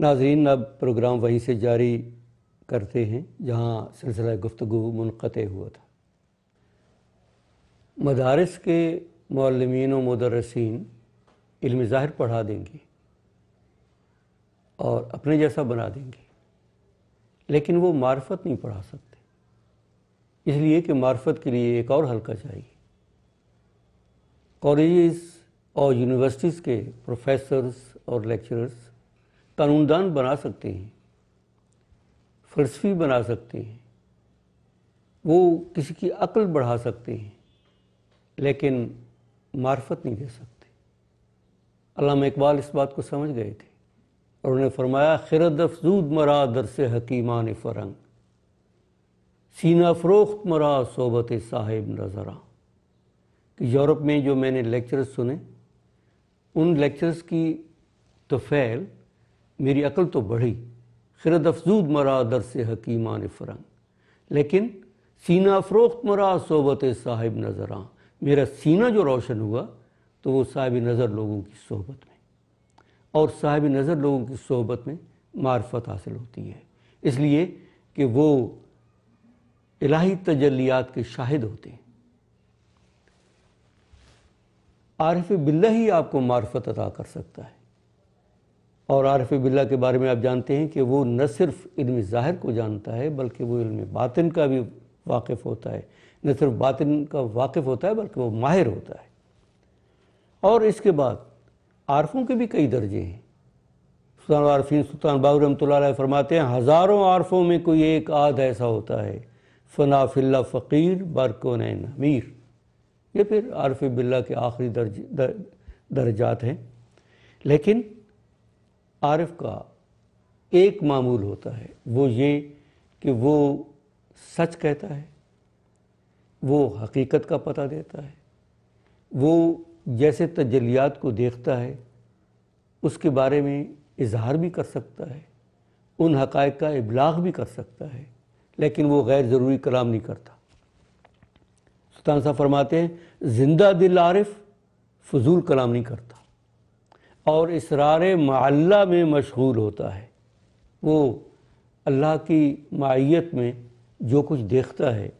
नाजरीन अब प्रोग्राम वहीं से जारी करते हैं जहाँ सिलसिला गुफ्तु मुनक़ हुआ था मदारस के मौलमीन व मदरसिन इल्म ज़ाहिर पढ़ा देंगे और अपने जैसा बना देंगे लेकिन वो मार्फत नहीं पढ़ा सकते इसलिए कि मार्फत के लिए एक और हल्का चाहिए कॉलेज और यूनिवर्सिटीज़ के प्रोफेसर्स और लेक्चरर्स कानूनदान बना सकते हैं फलसफी बना सकते हैं वो किसी की अक्ल बढ़ा सकते हैं लेकिन मार्फत नहीं दे सकते अलामा इकबाल इस बात को समझ गए थे और उन्हें फरमाया खिरद अफजूद मरा दरस हकीमान फ़रंग सीना फ़रोख्त मरा सोबत साहिब नज़रा कि यूरोप में जो मैंने लेक्चर्स सुने उन लेक्चर्स की तफैल तो मेरी अकल तो बढ़ी खिरद अफजूद मरा दर से हकीमान फ़रंग लेकिन सीना फ़रोख्त मरा सोबत साहिब नज़र आ मेरा सीना जो रोशन हुआ तो वो साहिब नज़र लोगों की सोबत में और साहिब नज़र लोगों की सोबत में मार्फत हासिल होती है इसलिए कि वो इलाही तजलियात के शाहिद होते हैं आरफ बिल्ला ही आपको मार्फत अदा कर सकता है और आरफ बिल्ला के बारे में आप जानते हैं कि वो न सिर्फ इल्म ज़ाहिर को जानता है बल्कि वो इल्म बातिन का भी वाकिफ़ होता है न सिर्फ बातिन का वाकिफ़ होता है बल्कि वो माहिर होता है और इसके बाद आरफों के भी कई दर्जे हैं सुल्तान आरफिन सुल्तान बाबू रमत फरमाते हैं हज़ारों आरफों में कोई एक आध ऐसा होता है फ़नाफिल्ला फ़कीर बरकोन अमीर ये फिर आरफ बिल्ला के आखिरी दर्ज दर, दर्जात हैं लेकिन आरफ का एक मामूल होता है वो ये कि वो सच कहता है वो हकीकत का पता देता है वो जैसे तजलियात को देखता है उसके बारे में इजहार भी कर सकता है उन हक़ का इबलाग भी कर सकता है लेकिन वो गैर ज़रूरी कलाम नहीं करता सुल्तान साहब फरमाते हैं ज़िंदा दिल आरिफ फजूल कलाम नहीं करता और इसरार महल्ला में मशहूर होता है वो अल्लाह की माइत में जो कुछ देखता है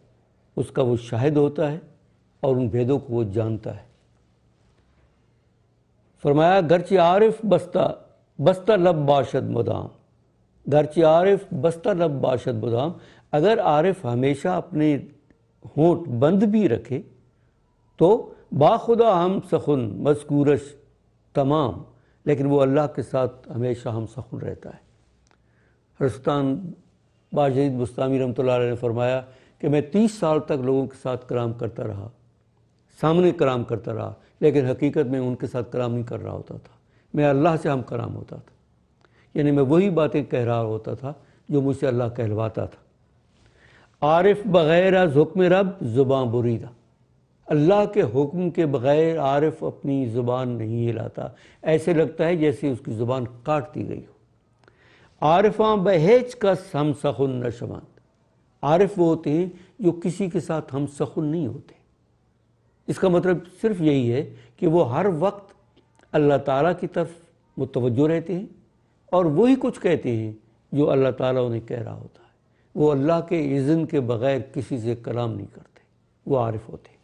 उसका वो शाहिद होता है और उन भेदों को वो जानता है फरमाया गर्च आरिफ बस्ता बस्ता लब बाशद मदाम गर्च आरिफ बस्ता लब बाशद मदाम अगर आरिफ हमेशा अपने होंठ बंद भी रखे तो बाखुदा हम सखुन मस्कूरश तमाम लेकिन वो अल्लाह के साथ हमेशा हम सकून रहता है रस्तान बाजीद मुस्तमी रमत ने फरमाया कि मैं तीस साल तक लोगों के साथ कराम करता रहा सामने कराम करता रहा लेकिन हकीकत में उनके साथ कराम नहीं कर रहा होता था मैं अल्लाह से हम कराम होता था यानी मैं वही बातें कह रहा होता था जो मुझसे अल्लाह कहलवाता था आरिफ बग़ैर हुक्म रब ज़ुबाँ बुरीदा अल्लाह के हुक्म के बग़ैर आरफ अपनी ज़ुबान नहीं हिलाता ऐसे लगता है जैसे उसकी ज़ुबान काट दी गई हो आरफा बहेज का हम सखुन नशमान आरफ वो होते हैं जो किसी के साथ हम सखुन नहीं होते इसका मतलब सिर्फ यही है कि वो हर वक्त अल्लाह ताला की तरफ मुतवजो रहते हैं और वही कुछ कहते हैं जो अल्लाह ताला उन्हें कह रहा होता है वो अल्लाह के इज़न के बग़ैर किसी से कलाम नहीं करते वो आरिफ होते हैं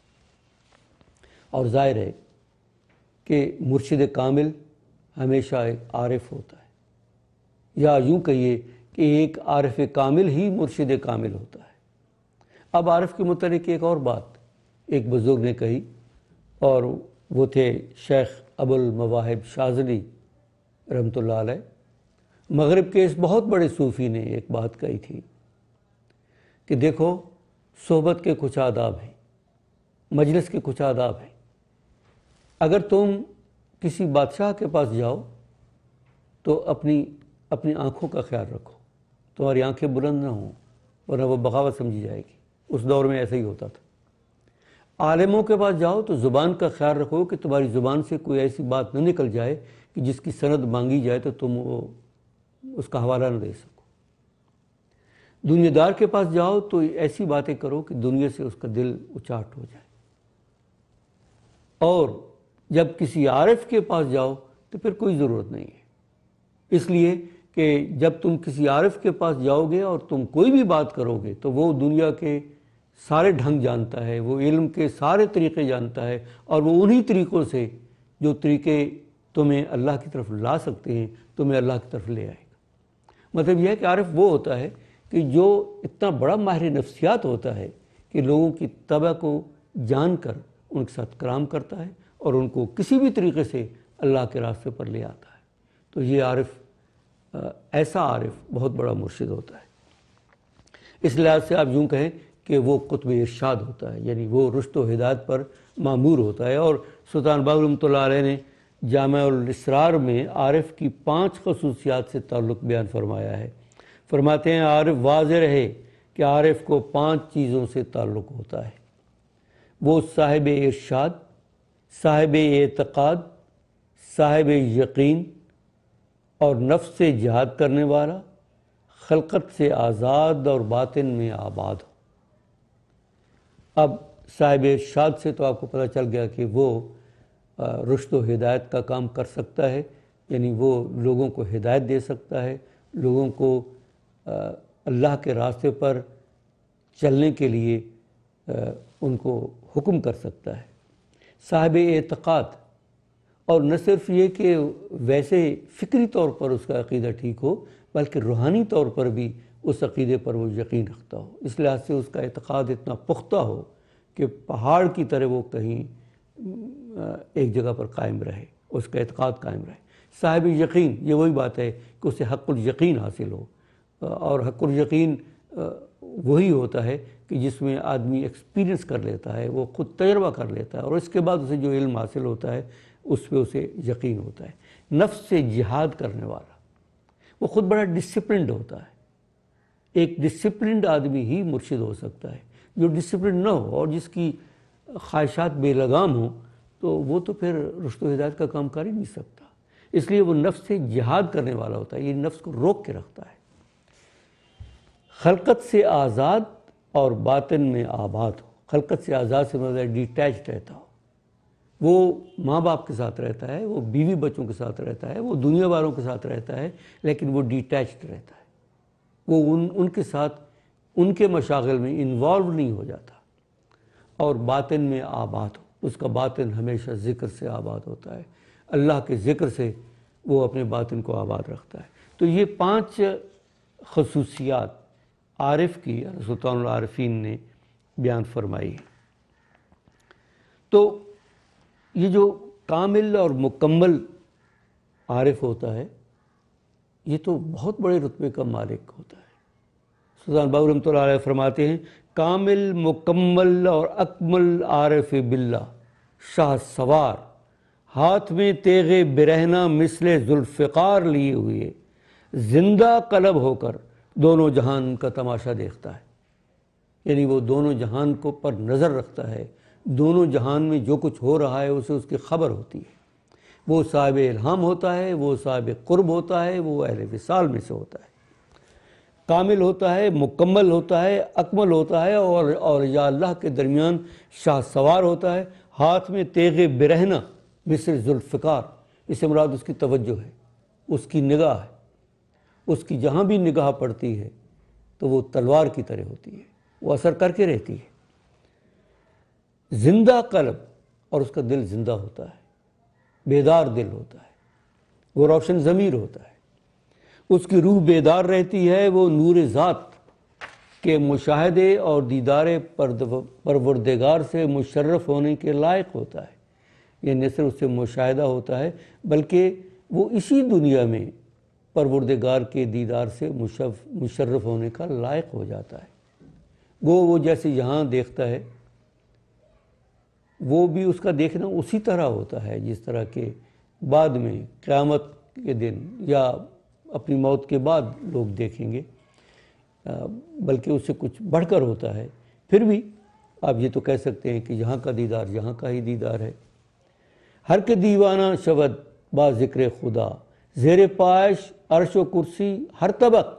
और ज़ाहिर है कि मुर्शद कामिल हमेशा एक आरिफ होता है या यूँ कहिए कि एक आरिफ कामिल ही मुर्शद कामिल होता है अब आरिफ के मतलब एक और बात एक बुज़ुर्ग ने कही और वो थे शेख अबुल मवाहिब शाजली रमत मगरब के इस बहुत बड़े सूफ़ी ने एक बात कही थी कि देखो सोहबत के कुछ आदाब हैं मजलिस के कुछ आदाब हैं अगर तुम किसी बादशाह के पास जाओ तो अपनी अपनी आँखों का ख्याल रखो तुम्हारी आँखें बुलंद ना हों वरना वो बगावत समझी जाएगी उस दौर में ऐसा ही होता था आलमों के पास जाओ तो ज़ुबान का ख्याल रखो कि तुम्हारी ज़ुबान से कोई ऐसी बात न निकल जाए कि जिसकी सनद मांगी जाए तो तुम वो उसका हवाला न दे सको दुनियादार के पास जाओ तो ऐसी बातें करो कि दुनिया से उसका दिल उचाट हो जाए और जब किसी आरिफ के पास जाओ तो फिर कोई ज़रूरत नहीं है इसलिए कि जब तुम किसी आरफ के पास जाओगे और तुम कोई भी बात करोगे तो वो दुनिया के सारे ढंग जानता है वो इल्म के सारे तरीक़े जानता है और वो उन्हीं तरीक़ों से जो तरीके तुम्हें अल्लाह की तरफ ला सकते हैं तुम्हें अल्लाह की तरफ ले आएगा मतलब यह है कि आरफ वो होता है कि जो इतना बड़ा माहिर नफ्सियात होता है कि लोगों की तबा को जान कर उनके साथ कराम करता है और उनको किसी भी तरीके से अल्लाह के रास्ते पर ले आता है तो ये आरिफ ऐसा आरिफ बहुत बड़ा मुर्शिद होता है इस लिहाज से आप यूँ कहें कि वो कुतब इर्शाद होता है यानी वो रुश्त हिदायत पर मामूर होता है और सुल्तान बाबू बाबरमतल ने जामसरार में आरफ की पाँच खसूसियात से ताल्लुक़ बयान फरमाया है फरमाते हैं आरफ वाज रहे कि आरफ को पाँच चीज़ों से ताल्लुक़ होता है वो साहिब इर्शाद साहिब एतक़ाद साहिब यकीन और नफ़ से जहाद करने वाला खलकत से आज़ाद और बातिन में आबाद हो अब साहिब इर्शाद से तो आपको पता चल गया कि वो रुश्त हिदायत का काम कर सकता है यानी वो लोगों को हिदायत दे सकता है लोगों को अल्लाह के रास्ते पर चलने के लिए उनको हुक्म कर सकता है साहब एतक़ाद और न सिर्फ ये कि वैसे फ़िक्री तौर पर उसका अकीदा ठीक हो बल्कि रूहानी तौर पर भी उस अकीदे पर वो यकीन रखता हो इस लिहाज से उसका एतक़ाद इतना पुख्ता हो कि पहाड़ की तरह वो कहीं एक जगह पर कायम रहे उसका एतक़ाद कायम रहे साहिब यकीन ये वही बात है कि उसे हक़ुल यकीन हासिल हो और हक़ुल यकीन वही होता है कि जिसमें आदमी एक्सपीरियंस कर लेता है वो खुद तजर्बा कर लेता है और इसके बाद उसे जो इल्म हासिल होता है उस पर उसे यकीन होता है नफ्स से जिहाद करने वाला वो खुद बड़ा डिसिप्लिनड होता है एक डिसिप्लिनड आदमी ही मुर्शिद हो सकता है जो डिसिप्लिन ना हो और जिसकी ख्वाहिशात बेलगाम हो तो वो तो फिर रुश्त हिदायत का काम कर ही नहीं सकता इसलिए वो नफ्स से जिहाद करने वाला होता है ये नफ्स को रोक के रखता है खलकत से आज़ाद और बातिन में आबाद हो खलकत से आज़ाद से मतलब डिटैच रहता हो वो माँ बाप के साथ रहता है वो बीवी बच्चों के साथ रहता है वो दुनिया वालों के साथ रहता है लेकिन वो डिटैच रहता है वो उन उनके साथ उनके मशागल में इन्वॉल्व नहीं हो जाता और बातन में आबाद हो उसका बातन हमेशा ज़िक्र से आबाद होता है अल्लाह के ज़िक्र से वो अपने बातन को आबाद रखता है तो ये पाँच खसूसियात आरिफ की सुल्तान ने बयान फरमाई तो ये जो कामिल और मुकम्मल आरिफ होता है ये तो बहुत बड़े रुतबे का मालिक होता है सुल्तान बाबू रमत फरमाते हैं कामिल मुकम्मल और अकमल आरफ बिल्ला शाह सवार हाथ में तेगे बिरहना मिसले जुल्फ़ार लिए हुए जिंदा कलब होकर दोनों जहान का तमाशा देखता है यानी वो दोनों जहान को पर नज़र रखता है दोनों जहान में जो कुछ हो रहा है उसे उसकी खबर होती है वो साहब इल्हाम होता है वो साहब कुर्ब होता है वो अहल विसाल में से होता है कामिल होता है मुकम्मल होता है अकमल होता है और और या अल्लाह के दरमियान शाह सवार होता है हाथ में तेग बिरहना मिसर जुल्फ़िकार इस मुराद उसकी तवज्जो है उसकी निगाह है उसकी जहाँ भी निगाह पड़ती है तो वो तलवार की तरह होती है वो असर करके रहती है जिंदा कलब और उसका दिल जिंदा होता है बेदार दिल होता है वो रोशन ज़मीर होता है उसकी रूह बेदार रहती है वो नूर ज़ात के मुशाहदे और दीदार परवरदेगार से मुशर्रफ होने के लायक होता है ये न सिर्फ उससे मुशाह होता है बल्कि वो इसी दुनिया में परवरदगार के दीदार से मुशफ मुशर्रफ होने का लायक हो जाता है वो वो जैसे यहाँ देखता है वो भी उसका देखना उसी तरह होता है जिस तरह के बाद में क़्यामत के दिन या अपनी मौत के बाद लोग देखेंगे बल्कि उससे कुछ बढ़कर होता है फिर भी आप ये तो कह सकते हैं कि यहाँ का दीदार यहाँ का ही दीदार है हर के दीवाना शब्द बा ज़िक्र खुदा जेर पाश अरश व कुर्सी हर तबक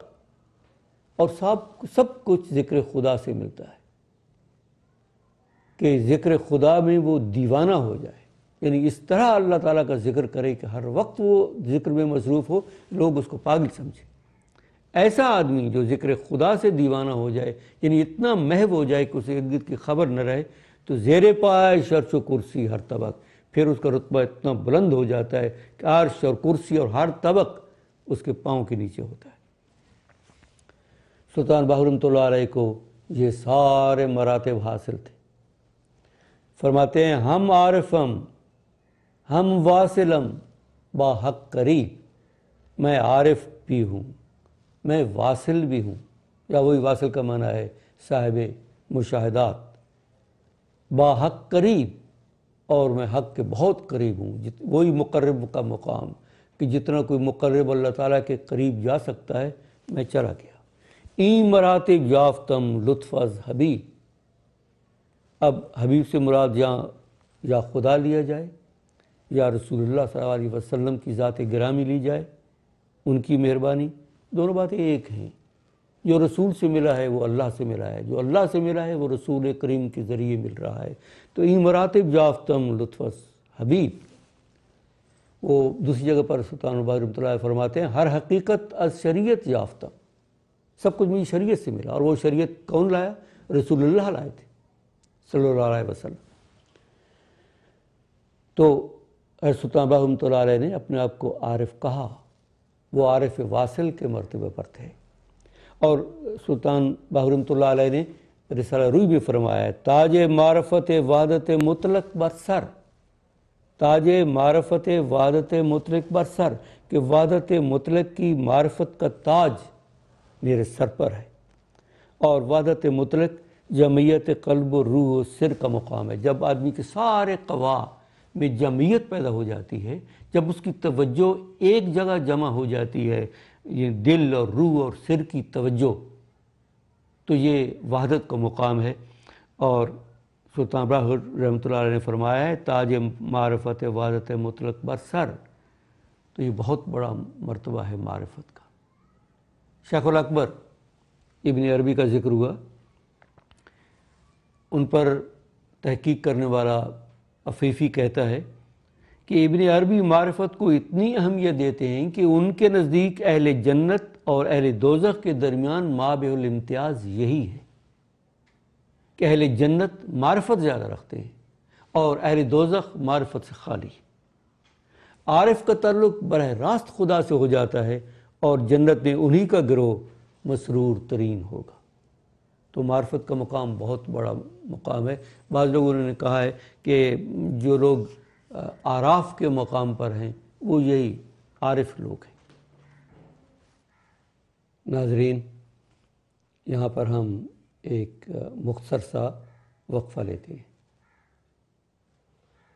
और सब सब कुछ ज़िक्र खुदा से मिलता है कि ज़िक्र खुदा में वो दीवाना हो जाए यानी इस तरह अल्लाह ताला का जिक्र करे कि हर वक्त वो जिक्र में मसरूफ़ हो लोग उसको पागल समझें ऐसा आदमी जो जिक्र खुदा से दीवाना हो जाए यानी इतना महव हो जाए कि उसे इर्द गिर्द की खबर न रहे तो जेर पाए शर्श कुर्सी हर तबक फिर उसका रुतबा इतना बुलंद हो जाता है कि आर्श और कुर्सी और हर तबक उसके पाँव के नीचे होता है सुल्तान बहरमत को ये सारे मरातब हासिल थे फरमाते हैं हम आरफम हम वासिलम बाहक करीब मैं आरफ भी हूँ मैं वासिल भी हूँ या वही वासिल का माना है साहेब मुशाहदात बाहक करीब और मैं हक के बहुत करीब हूँ जित वही मुकर्रब का मुकाम कि जितना कोई मुकर्रब अल्लाह ताला के करीब जा सकता है मैं चला गया ई मरातब याफ्तम लुत्फाज हबीब अब हबीब से मुराद या या खुदा लिया जाए या रसूलुल्लाह सल्लल्लाहु अलैहि वसल्लम की ज़ात ग्रामी ली जाए उनकी मेहरबानी दोनों बातें एक हैं जो रसूल से मिला है वो अल्लाह से मिला है जो अल्लाह से मिला है वो रसूल करीम के ज़रिए मिल रहा है तो इन मरातब जाफ्तम लुत्फस हबीब वो दूसरी जगह पर सुल्तान रमतल्ला फरमाते हैं हर हकीकत अज शरीत सब कुछ मुझे शरीयत से मिला और वो शरीयत कौन लाया रसूलुल्लाह लाए थे सल्ला वसलम तो हर सुल्तान रमत ने अपने आप को आरफ कहा वो आरफ वासिल के मरतबे पर थे और सुल्तान बहरम ने रिसाला रूई भी फरमाया ताज मारफत वादत मुतलक बरसर ताज मारफत वादत मुतलक बरसर कि वादत मुतलक की मारफत का ताज मेरे सर पर है और वादत मुतलक जमीयत कल्ब रूह सिर का मुकाम है जब आदमी के सारे कवा में जमीयत पैदा हो जाती है जब उसकी तवज्जो एक जगह जमा हो जाती है ये दिल और रूह और सिर की तवज्जो तो ये वहादत का मुकाम है और सुल्तान ब्राह रहमत ने फरमाया है ताज मारफत वहादत मतलक बर सर तो ये बहुत बड़ा मरतबा है मारफत का शेखुल अकबर इबन अरबी का जिक्र हुआ उन पर तहकीक करने वाला अफीफ़ी कहता है कि इबन अरबी मारफत को इतनी अहमियत देते हैं कि उनके नज़दीक अहल जन्नत और अहल दोजख के दरमियान इम्तियाज यही है कि अहल जन्नत मारफत ज़्यादा रखते हैं और अहल दोजख मारफत से खाली आरफ का तल्लुक बरह रास्त खुदा से हो जाता है और जन्नत में उन्हीं का ग्रोह मसरूर तरीन होगा तो मार्फत का मुकाम बहुत बड़ा मुकाम है बाद लोगों ने कहा है कि जो लोग आराफ के मकाम पर हैं वो यही आरिफ लोग हैं नाजरीन यहाँ पर हम एक मुख्तर सा वक्फ़ा लेते हैं